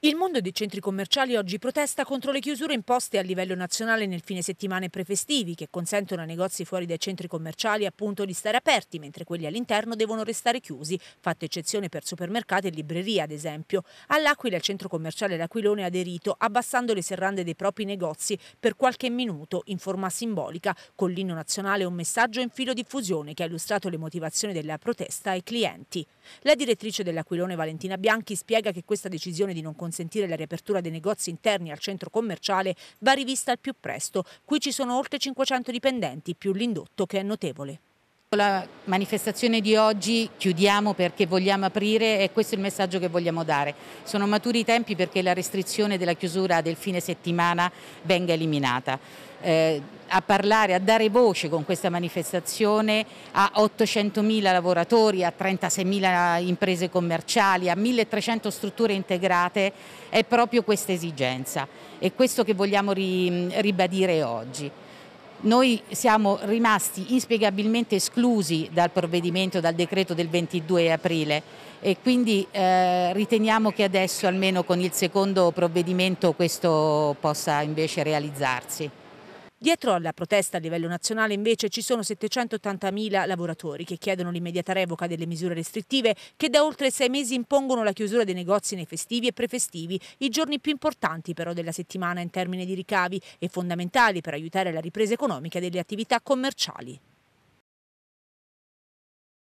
Il mondo dei centri commerciali oggi protesta contro le chiusure imposte a livello nazionale nel fine settimana e prefestivi, che consentono ai negozi fuori dai centri commerciali appunto di stare aperti, mentre quelli all'interno devono restare chiusi, fatta eccezione per supermercati e librerie ad esempio. All'Aquila il centro commerciale L'Aquilone ha aderito, abbassando le serrande dei propri negozi per qualche minuto in forma simbolica, con l'inno nazionale e un messaggio in filo diffusione che ha illustrato le motivazioni della protesta ai clienti. La direttrice dell'Aquilone Valentina Bianchi spiega che questa decisione di non consentire consentire la riapertura dei negozi interni al centro commerciale va rivista al più presto. Qui ci sono oltre 500 dipendenti, più l'indotto che è notevole la manifestazione di oggi chiudiamo perché vogliamo aprire e questo è il messaggio che vogliamo dare. Sono maturi i tempi perché la restrizione della chiusura del fine settimana venga eliminata. Eh, a parlare, a dare voce con questa manifestazione a 800.000 lavoratori, a 36.000 imprese commerciali, a 1.300 strutture integrate, è proprio questa esigenza. È questo che vogliamo ri ribadire oggi. Noi siamo rimasti inspiegabilmente esclusi dal provvedimento, dal decreto del 22 aprile e quindi eh, riteniamo che adesso almeno con il secondo provvedimento questo possa invece realizzarsi. Dietro alla protesta a livello nazionale invece ci sono 780.000 lavoratori che chiedono l'immediata revoca delle misure restrittive che da oltre sei mesi impongono la chiusura dei negozi nei festivi e prefestivi, i giorni più importanti però della settimana in termini di ricavi e fondamentali per aiutare la ripresa economica delle attività commerciali.